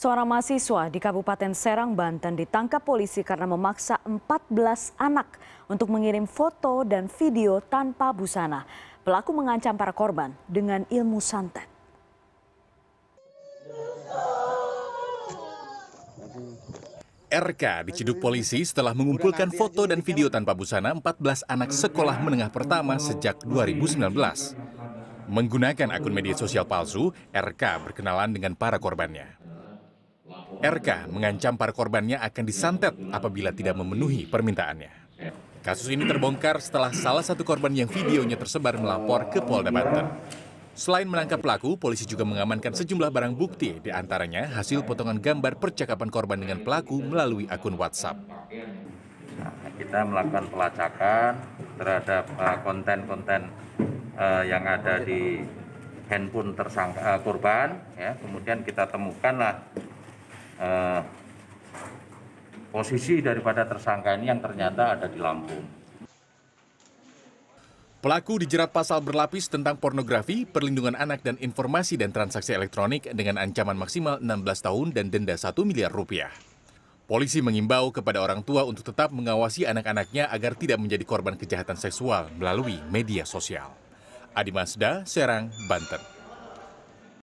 Seorang mahasiswa di Kabupaten Serang, Banten ditangkap polisi karena memaksa 14 anak untuk mengirim foto dan video tanpa busana. Pelaku mengancam para korban dengan ilmu santet. RK diciduk polisi setelah mengumpulkan foto dan video tanpa busana 14 anak sekolah menengah pertama sejak 2019. Menggunakan akun media sosial palsu, RK berkenalan dengan para korbannya. RK mengancam para korbannya akan disantet apabila tidak memenuhi permintaannya. Kasus ini terbongkar setelah salah satu korban yang videonya tersebar melapor ke Polda Banten. Selain menangkap pelaku, polisi juga mengamankan sejumlah barang bukti, diantaranya hasil potongan gambar percakapan korban dengan pelaku melalui akun WhatsApp. Nah, kita melakukan pelacakan terhadap eh, konten-konten uh, uh, yang ada di handphone tersangka uh, korban, ya. kemudian kita temukanlah eh, posisi daripada tersangka ini yang ternyata ada di Lampung. Pelaku dijerat pasal berlapis tentang pornografi, perlindungan anak dan informasi dan transaksi elektronik dengan ancaman maksimal 16 tahun dan denda 1 miliar rupiah. Polisi mengimbau kepada orang tua untuk tetap mengawasi anak-anaknya agar tidak menjadi korban kejahatan seksual melalui media sosial. Adi Mazda, Serang, Banten.